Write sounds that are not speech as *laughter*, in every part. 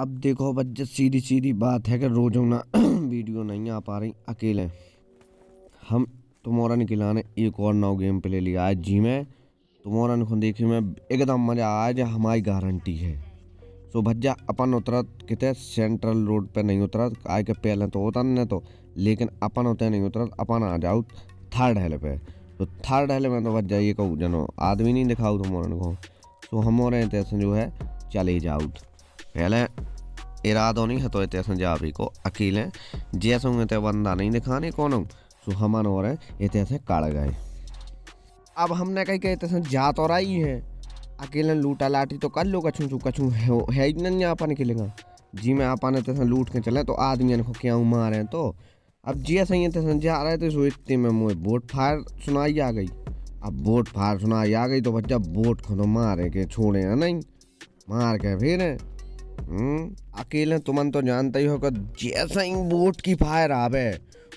अब देखो बच्चे सीधी सीधी बात है कि रोजों ना *clears throat* वीडियो नहीं आ पा रही अकेले हम तुम्हारा निकला ने एक और नौ गेम प्ले लिया आज जी में तुम्हारा को देखे में एकदम मज़ा आज हमारी गारंटी है सो भज्जा अपन उतरा कितने सेंट्रल रोड पे नहीं उतरा आए के पहले तो होता नहीं तो लेकिन अपन होते नहीं उतरा अपन आ जाओ थर्ड हेल पे तो थर्ड हेल में तो भज्जा जाइए कहूँ जनो आदमी नहीं दिखाऊ तुम को तो हम हो रहे थे जो है चले जाऊ पहले इरादो नहीं है तो इतने संजाबी को अकेले जैसे तो बंदा नहीं दिखाने कौन सो तो हो और इतने से काट गए अब हमने कही कि इतने जा तो रही है अकेले लूटा लाटी तो कर लो कछू चू कछू है ही नहीं अपन अकेलेगा जी में अपन इतने लूट के चले तो आदमी को क्या मारे तो अब जी ऐसे ही इतने जा रहे थे सो तो इतने में मुझे बोट फायर सुनाई आ गई अब बोट फायर सुनाई आ गई तो बच्चा को तो मारे के छोड़े हैं नहीं मार के फिर हम्म? अकेले तुमन तो, तो जानता ही होगा जैसा ही बोट की फायर आवे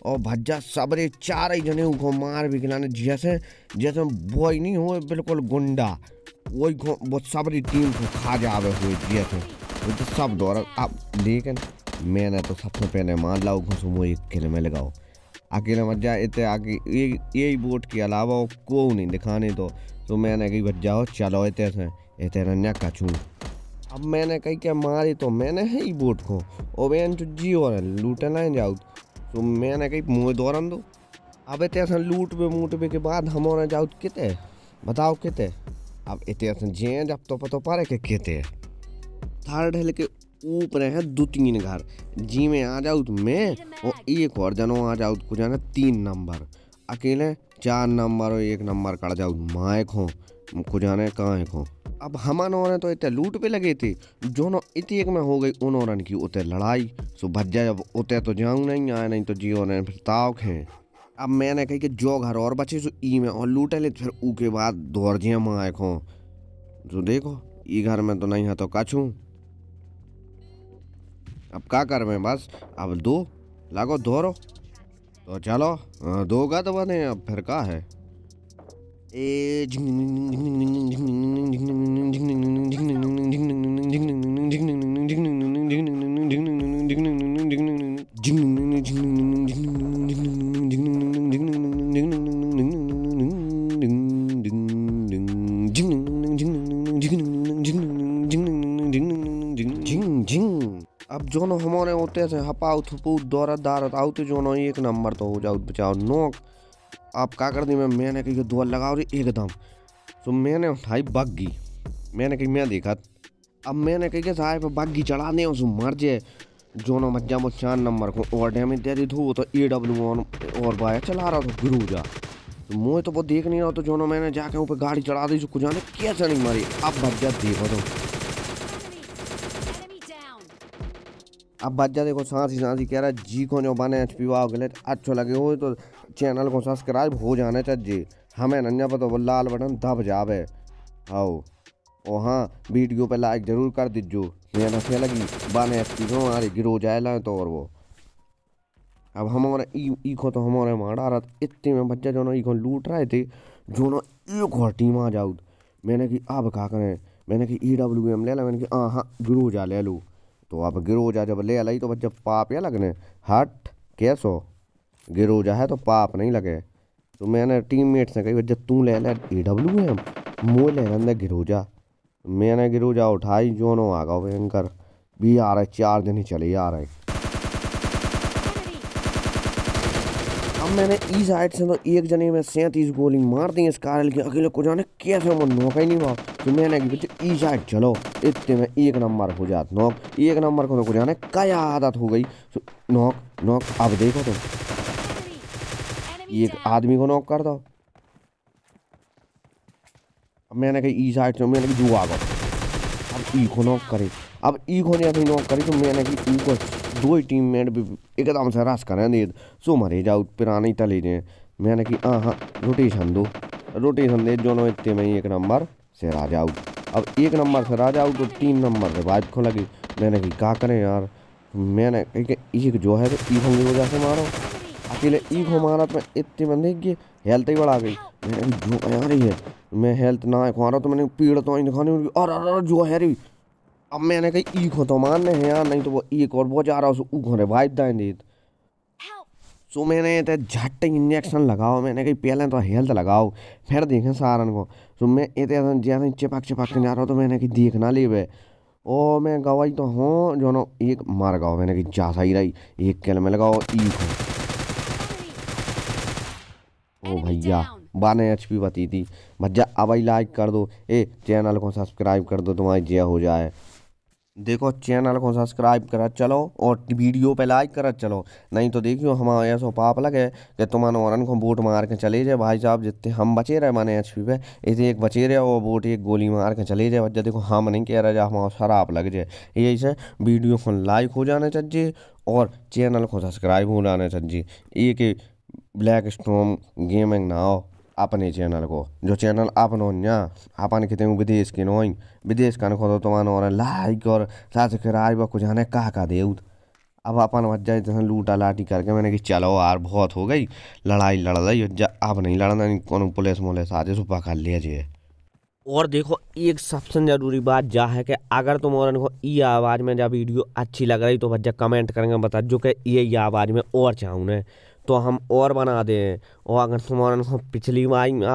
और भज्जा सबरे चार ही जने उखो मार भी खिलाने जैसे जैसे वो ही नहीं हो बिल्कुल गुंडा वही वो सबरी टीम को खा जावे हुए जैसे वो तो सब दौरा अब लेकिन मैंने तो सबसे पहले मान लाओ घो तो वो एक किले में लगाओ अकेले मज्जा इतने आगे यही बोट के अलावा को नहीं दिखाने दो तो मैंने कही भज्जा हो चलो इतने इतने इतने कचूँ अब मैंने कही क्या मारी तो मैंने ही बोट को ओवेन जो जी और लूटे ना जाओ तो मैंने कही मुँह दौरान दो अब इतना लूट बे मूट बे के बाद हमारे जाओ तो कितने बताओ कितने अब इतना जे जब तो पतो पारे के हैं थर्ड हिल के ऊपर है दो तीन घर जी में आ तो मैं और एक और जनो आ जाऊ तो को जाना तीन नंबर अकेले चार नंबर और एक नंबर कर जाऊ तो माए खो को जाने कहाँ खो अब हम उन्होंने तो इतने लूट पे लगे थे जोनो इति एक में हो गई उन्होंने की उतरे लड़ाई सो भज्जा जब उतर तो जाऊँ नहीं आए नहीं तो जियो ने फिर ताक है अब मैंने कही कि जो घर और बचे सो ई में और लूटे ले फिर ऊ के बाद दौरजिया माए खो जो देखो ई घर में तो नहीं है तो कछू अब का कर मैं बस अब दो लागो दो तो चलो हाँ, दो गद बने अब फिर का है अब जोनो हमारे होते थे हपाउ थुपू दौरा दारत आउते जोनो एक नंबर तो हो जाओ बचाओ नोक आप क्या कर दी मैं मैंने कही दुआ लगा रही एकदम तो मैंने उठाई बागी मैंने कही मैं देखा अब मैंने कही कि साहब बाग्गी चढ़ा दें उस मर जाए जो ना मज्जा वो चार नंबर को और डैमेज दे दी थू तो ए डब्ल्यू वन और बाया चला रहा था गुरु जा तो मुँह तो वो देख नहीं रहा तो जो ना मैंने जाके ऊपर गाड़ी चढ़ा दी जो कुछ जाने कैसे नहीं मारी अब भग जा देखो तो अब बच्चा देखो सांस ही सांस ही कह रहा है जी को जो बने एच पी वाओ गलत अच्छा लगे हो तो चैनल को सब्सक्राइब हो जाना चाहिए हमें नन्या पता वो लाल बटन दब जावे आओ और हाँ वीडियो पे लाइक जरूर कर दीजो मेरा अच्छी लगी बने एच पी को हमारे गिरो जाए लाए तो और वो अब हमारा ईखो तो हमारे मारा रहा इतने में बच्चा जो ना ईखो लूट रहे थे जो ना एक और टीम आ जाऊ मैंने कि अब कहा करें मैंने कि ई डब्ल्यू एम ले ला मैंने कि हाँ हाँ गिरो जा ले लूँ तो आप गिरो जा जब ले लाई तो जब पाप या लगने हट कैसो गिरो जा है तो पाप नहीं लगे तो मैंने टीम मेट्स ने कही जब तू ले ए डब्ल्यू एम मोह ले अंदर गिरोजा मैंने गिरोजा उठाई जो नो आ गया भयंकर भी आ रहे चार दिन ही चले आ रहे मैंने इस हाइट से तो एक जने में सैंतीस गोली मार दी इस कारल के अकेले को जाने कैसे मैं नौका ही नहीं हुआ तो मैंने कि बच्चे इस हाइट चलो इतने में एक नंबर हो जात नौक एक नंबर को तो जाने क्या आदत हो गई तो नौक नौक अब देखो तो एक आदमी को नौक कर दो मैंने कही ई साइड से मैंने कही जुआ करो ई को नॉक करे अब को नहीं अभी नॉक करी तो मैंने कि को दो ही टीम मेट एकदम से रस करें दे सो मरे जाओ पिराने तले जाए मैंने कि हाँ हाँ रोटेशन दो रोटेशन दे जो इतने में एक नंबर से राज जाऊ अब एक नंबर से राज जाऊ तो तीन नंबर से बाइक खो लगी मैंने कि क्या करें यार मैंने एक जो है तो ई की वजह से मारो इसीलिए ई हमारत तो में इतनी बंदी कि हेल्थ ही बढ़ा गई मैंने जो आ रही है मैं हेल्थ ना खुआ रहा तो मैंने पीड़ तो आई दिखाने अरे अरे जो है रही अब मैंने कही ई खो तो मारने हैं यार नहीं तो वो एक और वो जा रहा उसे ऊ खोरे भाई दाएँ दे सो मैंने तो झट इंजेक्शन लगाओ मैंने कही पहले तो हेल्थ लगाओ फिर देखें सारन को सो मैं इतने तो जैसे चिपक चिपक के जा रहा हूँ तो मैंने कही देखना ले वे ओ मैं गवाई तो हूँ जो ना एक मार गाओ मैंने कही जा सही रही एक किल में लगाओ ई खो ओ भैया बारह एच पी बती थी भज्जा अब लाइक कर दो ए चैनल को सब्सक्राइब कर दो तुम्हारी जय हो जाए देखो चैनल को सब्सक्राइब करा चलो और वीडियो पे लाइक करा चलो नहीं तो देखियो हमारा ऐसा पाप लगे कि तुम्हारे औरन को बोट मार के चले जाए भाई साहब जितने हम बचे रहे माने एच पी पे इसे एक बचे रहे वो बोट एक गोली मार के चले जाए बच्चा देखो हम नहीं कह रहे जा हमारा शराब लग जाए यही से वीडियो को लाइक हो जाना चाहिए और चैनल को सब्सक्राइब हो जाना चाहिए एक ब्लैक स्टोम गेमिंग नाओ अपने चैनल को जो चैनल अपन होन्या अपन कितने विदेश के नोई विदेश का नको तो और लाइक और सब्सक्राइब और कुछ आने कहा का दे अब अपन मत जाए तो लूटा लाटी करके मैंने कि चलो यार बहुत हो गई लड़ाई लड़ रही अब नहीं लड़ना नहीं कौन पुलिस मुलिस आ जाए सुबह कर लिया जे और देखो एक सबसे ज़रूरी बात जा है कि अगर तुम और को ये आवाज़ में जब वीडियो अच्छी लग रही तो भज्जा कमेंट करेंगे बता जो कि ये आवाज़ में और चाहूँ तो हम और बना दें और अगर तुम्हारा पिछली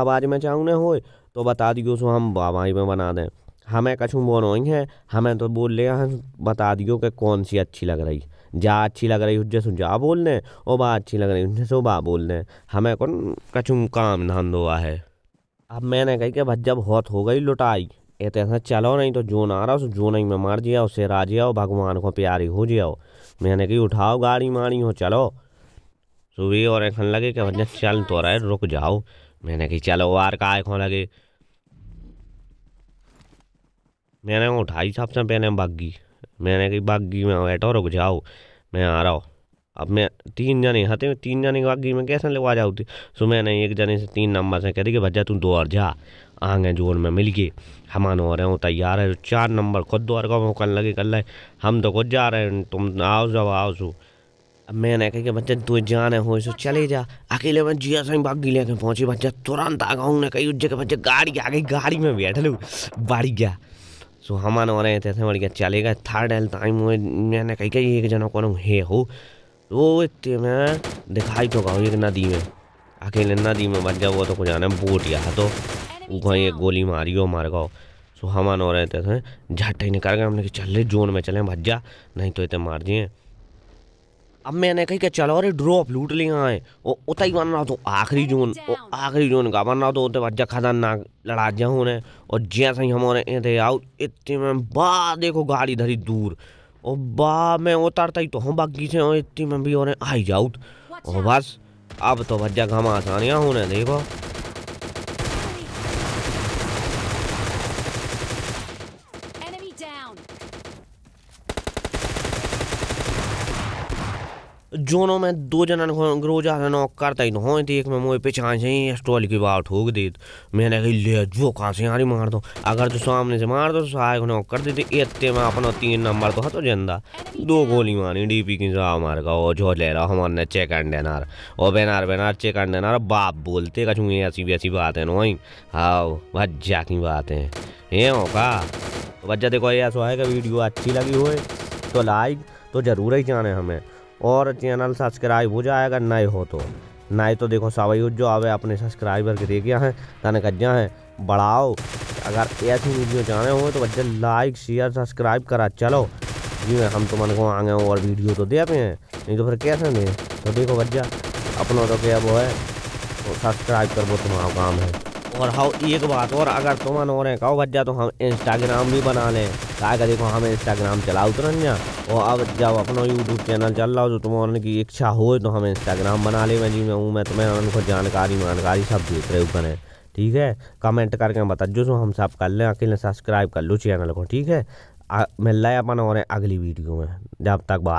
आवाज़ में चाहूँ हो तो बता दियो सो हम वाई में बना दें हमें कछु बोनोई है हमें तो बोल ले हम बता दियो कि कौन सी अच्छी लग रही जा अच्छी लग रही जैसे जा बोल दें और बा अच्छी लग रही जैसे बा बोल दें हमें कौन कछु काम धान हुआ है अब मैंने कही कि जब बहुत हो गई लुटाई कहते हैं तो चलो नहीं तो जो आ रहा हो जो नहीं में जाओ उससे उसे आओ भगवान को प्यारी हो जाओ मैंने कही उठाओ गाड़ी मारी हो चलो सुबह और ऐसा लगे कि वजह चल तो रहा है रुक जाओ मैंने कही चलो वार का आखों लगे मैंने उठाई साहब से पहले बागी मैंने कही बागी में बैठो रुक जाओ मैं आ रहा हूँ अब मैं तीन जने हते हाँ, तीन जने की बागी में कैसे लगवा जाऊँ थी सो मैंने एक जने से तीन नंबर से कह दी कि भज्जा तू दो और जा आगे जोर में मिल के हम आने हो रहे हो तैयार है चार नंबर खुद दो और का मौका लगे कर ले हम तो खुद जा रहे हैं तुम आओ जब आओ सू अब मैंने कहा कि बच्चा तू जान है हो सो चले जा अकेले में जिया सही भाग लेके के पहुंची बच्चा तुरंत आ गाऊ ने कही उज्जे के बच्चे गाड़ी आ गई गाड़ी में बैठ लू बाड़ी गया सो हमारे और थे मर गया चले गए थर्ड हेल्थ टाइम हुए मैंने कही कही एक जना को हे हो वो इतने में दिखाई तो गाऊ एक नदी में अकेले नदी में बच वो तो कुछ आने बोट गया तो ऊपर एक गोली मारी हो मार गाओ सो हमारे और थे झट ही निकल गए हमने कि चल रहे जोन में चले भज्जा नहीं तो इतने मार दिए अब मैंने कही कि चलो अरे ड्रॉप लूट लिया है वो उत ही तो बनना तो आखिरी जोन वो आखिरी जोन का बनना तो उतने बच्चा खतरनाक लड़ा जा उन्हें और जैसे ही हमारे थे आउट इतने में बा देखो गाड़ी धरी दूर ओ बा मैं उतरता ही तो हूँ बाकी से इतने में भी और आई जाऊ और बस अब तो भज्जा घमा आसानियाँ होने देखो जोनों में दो जन रोजा है नौ करता ही हो थी एक में मोए पे कहाँ से स्टॉल की बात ठोक दी मैंने कही ले जो कहाँ से यार मार दो अगर तो सामने से मार दो तो सहायक नौक कर देते इतने में अपना तीन नंबर तो हतो जिंदा दो गोली मारी डी पी की साहब मार का और जो ले रहा हमारे चेक एंड देनार और बेनार बेनार चेक एंड देनार बाप बोलते कछू ऐसी भी ऐसी बात है नोई हाओ भज्जा की बात है ये होगा भज्जा तो देखो ये कि वीडियो अच्छी लगी हो तो लाइक तो ज़रूर ही जाने हमें और चैनल सब्सक्राइब हो जाएगा नए हो तो नए तो देखो सवाई जो आवे अपने सब्सक्राइबर के देखिया हैं तने कज्जा हैं बढ़ाओ अगर ऐसी वीडियो जाने हो तो बच्चे लाइक शेयर सब्सक्राइब करा चलो जी हम तो मन को आगे और वीडियो तो दे पे हैं नहीं तो फिर कैसे नहीं तो देखो बच्चा अपना तो क्या वो है तो सब्सक्राइब कर वो तुम्हारा काम है और हाउ एक बात और अगर तुम और कहो बच्चा तो हम इंस्टाग्राम भी बना लें कहा देखो हमें इंस्टाग्राम चलाओ तुरंत तो और अब जब अपनो यूट्यूब चैनल चल रहा हो जो तुम्हारे की इच्छा हो तो हमें इंस्टाग्राम बना ले जी मैं हूँ मैं तुम्हें उनको जानकारी वानकारी सब देख रहे हो है ठीक है कमेंट करके बता जो हम सब कर लें अकेले सब्सक्राइब कर लो चैनल को ठीक है मिल रहा है अपन और अगली वीडियो में जब तक बात